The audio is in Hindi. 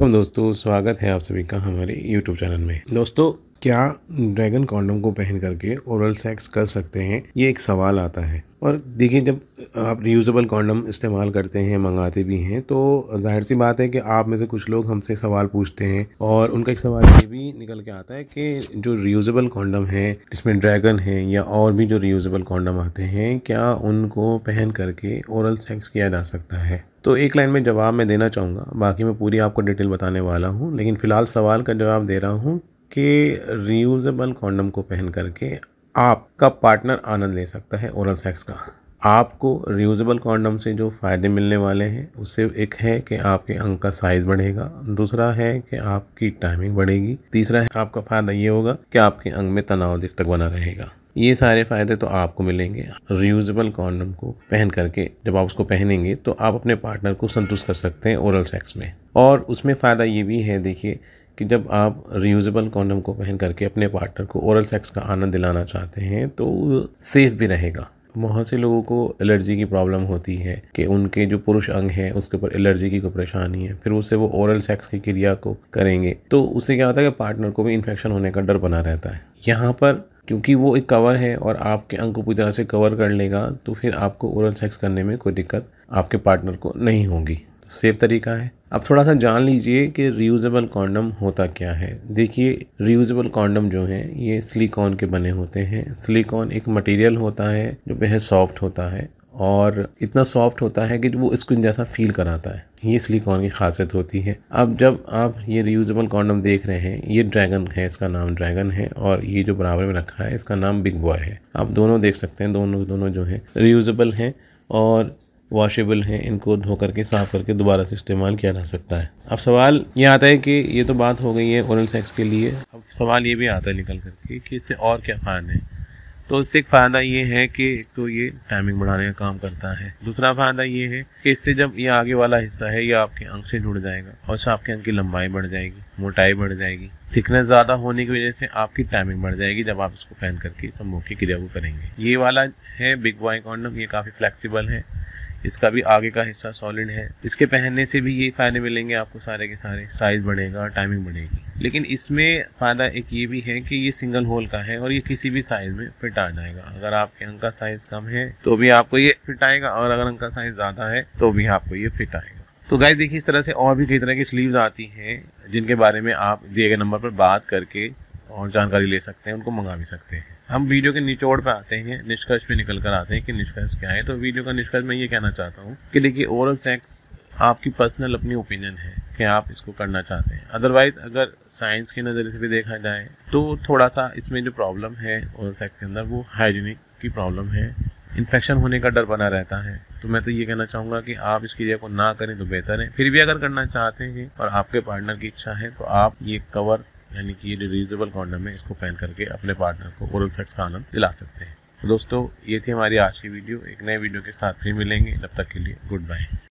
दोस्तों स्वागत है आप सभी का हमारे यूट्यूब चैनल में दोस्तों क्या ड्रैगन कॉन्डम को पहन करके ओरल सेक्स कर सकते हैं ये एक सवाल आता है और देखिए जब आप रियूजबल कॉन्डम इस्तेमाल करते हैं मंगाते भी हैं तो जाहिर सी बात है कि आप में से कुछ लोग हमसे सवाल पूछते हैं और उनका एक सवाल ये भी निकल के आता है कि जो रियूजबल कॉन्डम है जिसमें ड्रैगन है या और भी जो रियूजबल कॉन्डम आते हैं क्या उनको पहन करके ओरल सेक्स किया जा सकता है तो एक लाइन में जवाब मैं देना चाहूँगा बाकी मैं पूरी आपको डिटेल बताने वाला हूँ लेकिन फ़िलहाल सवाल का जवाब दे रहा हूँ के रीयूजबल कॉन्डम को पहन करके आपका पार्टनर आनंद ले सकता है ओरल सेक्स का आपको रीयूजबल कॉन्डम से जो फ़ायदे मिलने वाले हैं उससे एक है कि आपके अंग का साइज बढ़ेगा दूसरा है कि आपकी टाइमिंग बढ़ेगी तीसरा है आपका फ़ायदा ये होगा कि आपके अंग में तनाव देर तक बना रहेगा ये सारे फ़ायदे तो आपको मिलेंगे रीयूजबल कॉन्डम को पहन करके जब आप उसको पहनेंगे तो आप अपने पार्टनर को संतुष्ट कर सकते हैं ओरल सेक्स में और उसमें फ़ायदा ये भी है देखिए कि जब आप रियूजबल कॉन्डम को पहन करके अपने पार्टनर को ओरल सेक्स का आनंद दिलाना चाहते हैं तो सेफ़ भी रहेगा बहुत से लोगों को एलर्जी की प्रॉब्लम होती है कि उनके जो पुरुष अंग हैं उसके ऊपर एलर्जी की कोई परेशानी है फिर उससे वो ओरल सेक्स की क्रिया को करेंगे तो उससे क्या होता है कि पार्टनर को भी इन्फेक्शन होने का डर बना रहता है यहाँ पर क्योंकि वो एक कवर है और आपके अंग को पूरी तरह से कवर कर लेगा तो फिर आपको ओरल सेक्स करने में कोई दिक्कत आपके पार्टनर को नहीं होगी सेफ तरीका है अब थोड़ा सा जान लीजिए कि रीयूजबल कॉन्डम होता क्या है देखिए रीयूजबल कॉन्डम जो हैं ये सिलिकॉन के बने होते हैं सिलिकॉन एक मटेरियल होता है जो बेहद सॉफ्ट होता है और इतना सॉफ्ट होता है कि वो स्किन जैसा फील कराता है ये सिलिकॉन की खासियत होती है अब जब आप ये रीयूजबल कॉन्डम देख रहे हैं ये ड्रैगन है इसका नाम ड्रैगन है और ये जो बराबर में रखा है इसका नाम बिग बॉय है आप दोनों देख सकते हैं दोनों दोनों जो हैं रीयूजबल हैं और वॉशेबल हैं इनको धो करके साफ़ करके दोबारा से इस्तेमाल किया जा सकता है अब सवाल ये आता है कि ये तो बात हो गई है औरल सेक्स के लिए अब सवाल ये भी आता है निकल करके कि इससे और क्या फ़ायदे हैं तो इससे एक फ़ायदा ये है कि एक तो ये टाइमिंग बढ़ाने का काम करता है दूसरा फ़ायदा ये है कि इससे जब ये आगे वाला हिस्सा है ये आपके अंक से जुड़ जाएगा और इससे आपके अंक की लंबाई बढ़ जाएगी मोटाई बढ़ जाएगी थिकनेस ज़्यादा होने की वजह से आपकी टाइमिंग बढ़ जाएगी जब आप इसको पहन करके सम्भोग की क्रिया को करेंगे ये वाला है बिग बॉय कॉन्डम ये काफ़ी फ्लैक्सीबल है इसका भी आगे का हिस्सा सॉलिड है इसके पहनने से भी ये फ़ायदे मिलेंगे आपको सारे के सारे साइज़ बढ़ेगा टाइमिंग बढ़ेगी लेकिन इसमें फ़ायदा एक ये भी है कि ये सिंगल होल का है और ये किसी भी साइज़ में फिट आ जाएगा अगर आपके अंग का साइज़ कम है तो भी आपको ये फिट आएगा और अगर अंग का साइज़ ज़्यादा है तो भी आपको ये फिट आएगा तो गाय देखिए इस तरह से और भी कई तरह की स्लीव्स आती हैं जिनके बारे में आप दिए गए नंबर पर बात करके और जानकारी ले सकते हैं उनको मंगा भी सकते हैं हम वीडियो के निचोड़ पे आते हैं निष्कर्ष पे निकल कर आते हैं कि निष्कर्ष क्या है तो वीडियो का निष्कर्ष मैं ये कहना चाहता हूँ कि देखिए ओरल सेक्स आपकी पर्सनल अपनी ओपिनियन है कि आप इसको करना चाहते हैं अदरवाइज अगर साइंस के नज़रिए से भी देखा जाए तो थोड़ा सा इसमें जो प्रॉब्लम है ओरल सेक्स के अंदर वो हाइजीनिक की प्रॉब्लम है इन्फेक्शन होने का डर बना रहता है तो मैं तो ये कहना चाहूँगा कि आप इस क्रिया को ना करें तो बेहतर है फिर भी अगर करना चाहते हैं और आपके पार्टनर की इच्छा है तो आप ये कवर यानी कि ये रिजनेबल कॉन्डम है इसको पहन करके अपने पार्टनर को ओरल सेक्स का आनंद दिला सकते हैं दोस्तों ये थी हमारी आज की वीडियो एक नए वीडियो के साथ फिर मिलेंगे तब तक के लिए गुड बाय